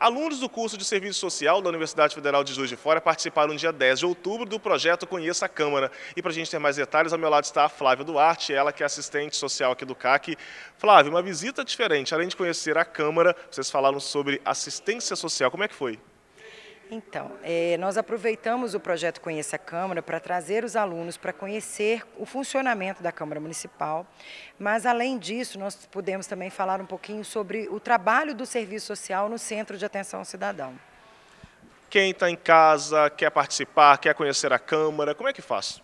Alunos do curso de Serviço Social da Universidade Federal de Juiz de Fora participaram no dia 10 de outubro do projeto Conheça a Câmara. E para a gente ter mais detalhes, ao meu lado está a Flávia Duarte, ela que é assistente social aqui do CAC. Flávia, uma visita diferente, além de conhecer a Câmara, vocês falaram sobre assistência social. Como é que foi? Então, é, nós aproveitamos o projeto Conheça a Câmara para trazer os alunos para conhecer o funcionamento da Câmara Municipal, mas além disso, nós podemos também falar um pouquinho sobre o trabalho do serviço social no Centro de Atenção Cidadão. Quem está em casa, quer participar, quer conhecer a Câmara, como é que faz?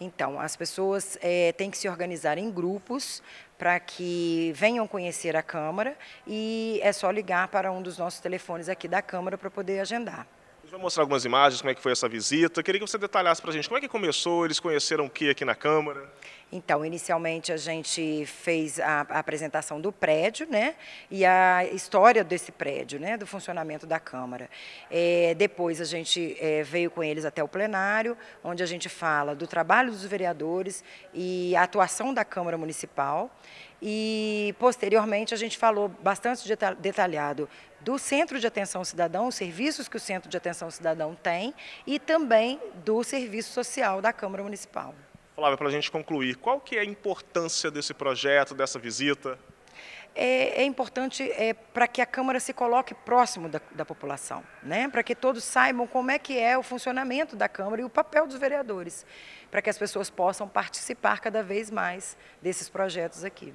Então, as pessoas é, têm que se organizar em grupos para que venham conhecer a Câmara e é só ligar para um dos nossos telefones aqui da Câmara para poder agendar. A gente vai mostrar algumas imagens, como é que foi essa visita. Eu queria que você detalhasse para a gente como é que começou, eles conheceram o que aqui na Câmara? Então, inicialmente a gente fez a, a, apresentação do prédio, né, e a história desse prédio, né, do funcionamento da Câmara. É, depois a gente é, veio com eles até o plenário, onde a gente fala do trabalho dos vereadores e a atuação da Câmara Municipal. E, posteriormente, a gente falou bastante detalhado do Centro de Atenção Cidadão, os serviços que o Centro de Atenção Cidadão tem e também do Serviço Social da Câmara Municipal. Flávia, para a gente concluir, qual que é a importância desse projeto, dessa visita? É, é importante é, para que a Câmara se coloque próximo da, da população, né? para que todos saibam como é que é o funcionamento da Câmara e o papel dos vereadores, para que as pessoas possam participar cada vez mais desses projetos aqui.